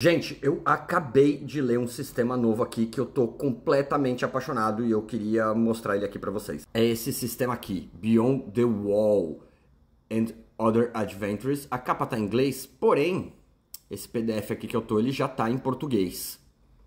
Gente, eu acabei de ler um sistema novo aqui que eu tô completamente apaixonado e eu queria mostrar ele aqui para vocês. É esse sistema aqui, Beyond the Wall and Other Adventures. A capa tá em inglês, porém, esse PDF aqui que eu tô, ele já tá em português.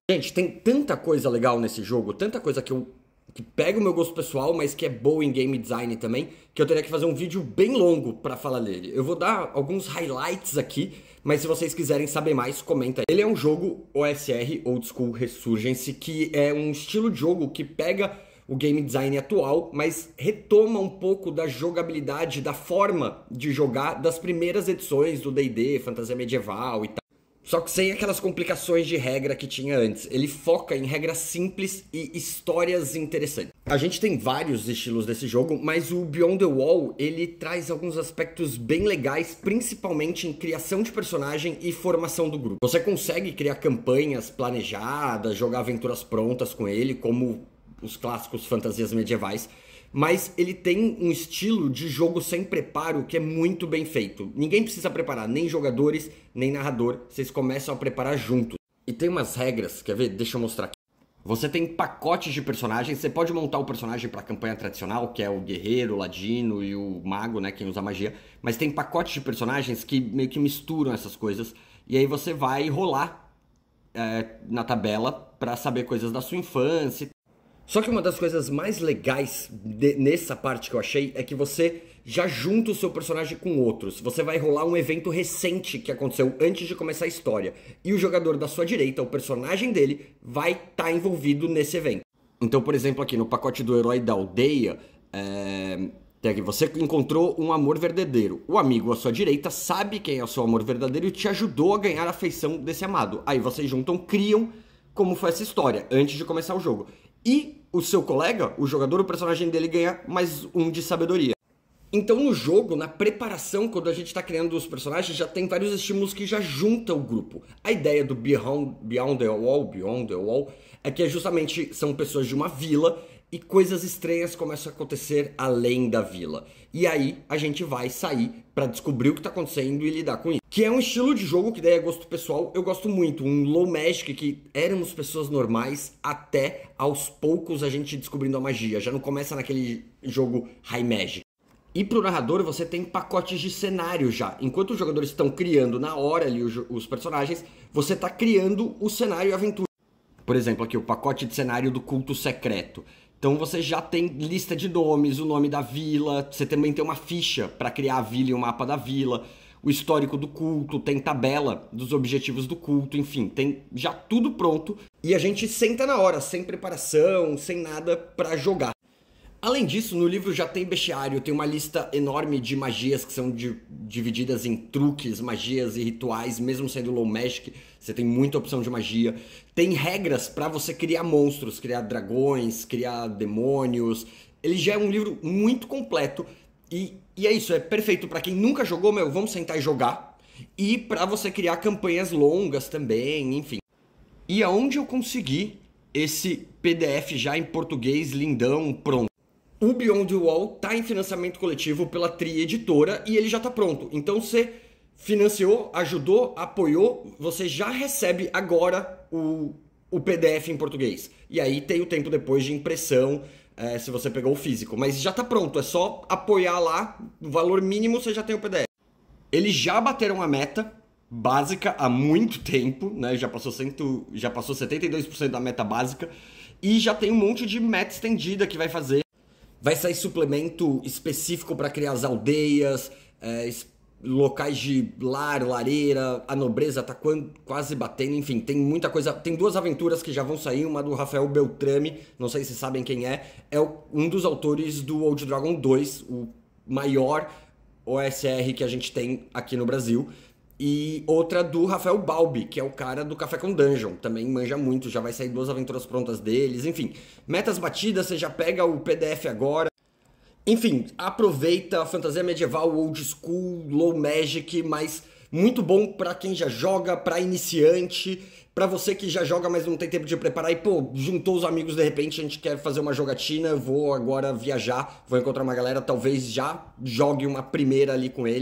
Gente, tem tanta coisa legal nesse jogo, tanta coisa que eu que pega o meu gosto pessoal, mas que é boa em game design também, que eu teria que fazer um vídeo bem longo para falar dele. Eu vou dar alguns highlights aqui, mas se vocês quiserem saber mais, comenta. Ele é um jogo OSR, Old School Resurgence, que é um estilo de jogo que pega o game design atual, mas retoma um pouco da jogabilidade, da forma de jogar das primeiras edições do D&D, fantasia medieval e tal. Só que sem aquelas complicações de regra que tinha antes. Ele foca em regras simples e histórias interessantes. A gente tem vários estilos desse jogo, mas o Beyond the Wall ele traz alguns aspectos bem legais, principalmente em criação de personagem e formação do grupo. Você consegue criar campanhas planejadas, jogar aventuras prontas com ele, como os clássicos fantasias medievais mas ele tem um estilo de jogo sem preparo que é muito bem feito. Ninguém precisa preparar, nem jogadores, nem narrador, vocês começam a preparar junto. E tem umas regras, quer ver? Deixa eu mostrar aqui. Você tem pacotes de personagens, você pode montar o personagem para a campanha tradicional, que é o guerreiro, o ladino e o mago, né, quem usa magia, mas tem pacotes de personagens que meio que misturam essas coisas, e aí você vai rolar é, na tabela para saber coisas da sua infância só que uma das coisas mais legais de, nessa parte que eu achei é que você já junta o seu personagem com outros. Você vai rolar um evento recente que aconteceu antes de começar a história. E o jogador da sua direita, o personagem dele, vai estar tá envolvido nesse evento. Então, por exemplo, aqui no pacote do herói da aldeia, é... Tem aqui, você encontrou um amor verdadeiro. O amigo à sua direita sabe quem é o seu amor verdadeiro e te ajudou a ganhar a afeição desse amado. Aí vocês juntam, criam como foi essa história antes de começar o jogo. E o seu colega, o jogador, o personagem dele ganha mais um de sabedoria. Então no jogo, na preparação, quando a gente está criando os personagens, já tem vários estímulos que já junta o grupo. A ideia do Beyond, Beyond the Wall, Beyond the Wall, é que é justamente são pessoas de uma vila e coisas estranhas começam a acontecer além da vila. E aí a gente vai sair para descobrir o que tá acontecendo e lidar com isso. Que é um estilo de jogo que daí é gosto pessoal, eu gosto muito. Um low magic que éramos pessoas normais até aos poucos a gente descobrindo a magia. Já não começa naquele jogo high magic. E para o narrador você tem pacotes de cenário já. Enquanto os jogadores estão criando na hora ali os, os personagens, você está criando o cenário e aventura. Por exemplo, aqui o pacote de cenário do culto secreto. Então você já tem lista de nomes, o nome da vila, você também tem uma ficha para criar a vila e o mapa da vila, o histórico do culto, tem tabela dos objetivos do culto, enfim, tem já tudo pronto e a gente senta na hora, sem preparação, sem nada para jogar. Além disso, no livro já tem bestiário, tem uma lista enorme de magias que são divididas em truques, magias e rituais, mesmo sendo low magic, você tem muita opção de magia. Tem regras para você criar monstros, criar dragões, criar demônios. Ele já é um livro muito completo e, e é isso, é perfeito para quem nunca jogou, meu, vamos sentar e jogar. E para você criar campanhas longas também, enfim. E aonde eu consegui esse PDF já em português lindão pronto? o Beyond the Wall está em financiamento coletivo pela Tri Editora e ele já está pronto. Então você financiou, ajudou, apoiou, você já recebe agora o, o PDF em português. E aí tem o tempo depois de impressão, é, se você pegou o físico. Mas já está pronto, é só apoiar lá, no valor mínimo você já tem o PDF. Eles já bateram a meta básica há muito tempo, né? Já passou, cento, já passou 72% da meta básica e já tem um monte de meta estendida que vai fazer Vai sair suplemento específico para criar as aldeias, é, locais de lar, lareira, a nobreza tá quase batendo, enfim, tem muita coisa. Tem duas aventuras que já vão sair, uma do Rafael Beltrame, não sei se sabem quem é, é um dos autores do Old Dragon 2, o maior OSR que a gente tem aqui no Brasil. E outra do Rafael Balbi, que é o cara do Café com Dungeon, também manja muito, já vai sair duas aventuras prontas deles, enfim. Metas batidas, você já pega o PDF agora. Enfim, aproveita a fantasia medieval, old school, low magic, mas muito bom para quem já joga, para iniciante, para você que já joga, mas não tem tempo de preparar e pô, juntou os amigos de repente, a gente quer fazer uma jogatina, vou agora viajar, vou encontrar uma galera, talvez já jogue uma primeira ali com ele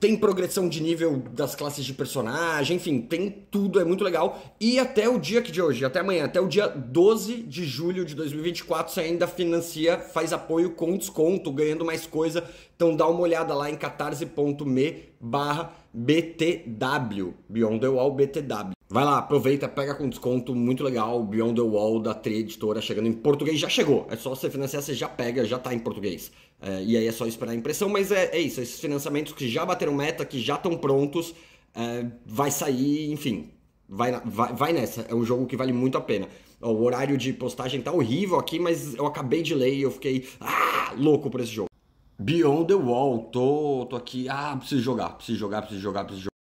tem progressão de nível das classes de personagem, enfim, tem tudo, é muito legal. E até o dia que de hoje, até amanhã, até o dia 12 de julho de 2024, você ainda financia, faz apoio com desconto, ganhando mais coisa. Então dá uma olhada lá em catarse.me barra BTW, Beyond the Wall BTW. Vai lá, aproveita, pega com desconto muito legal, Beyond the Wall da Tri Editora, chegando em português, já chegou. É só você financiar, você já pega, já tá em português. É, e aí é só esperar a impressão, mas é, é isso, esses financiamentos que já bateram meta, que já estão prontos, é, vai sair, enfim, vai, vai, vai nessa. É um jogo que vale muito a pena. Ó, o horário de postagem tá horrível aqui, mas eu acabei de ler e eu fiquei ah, louco por esse jogo. Beyond the Wall, tô, tô aqui, ah, preciso jogar, preciso jogar, preciso jogar, preciso jogar.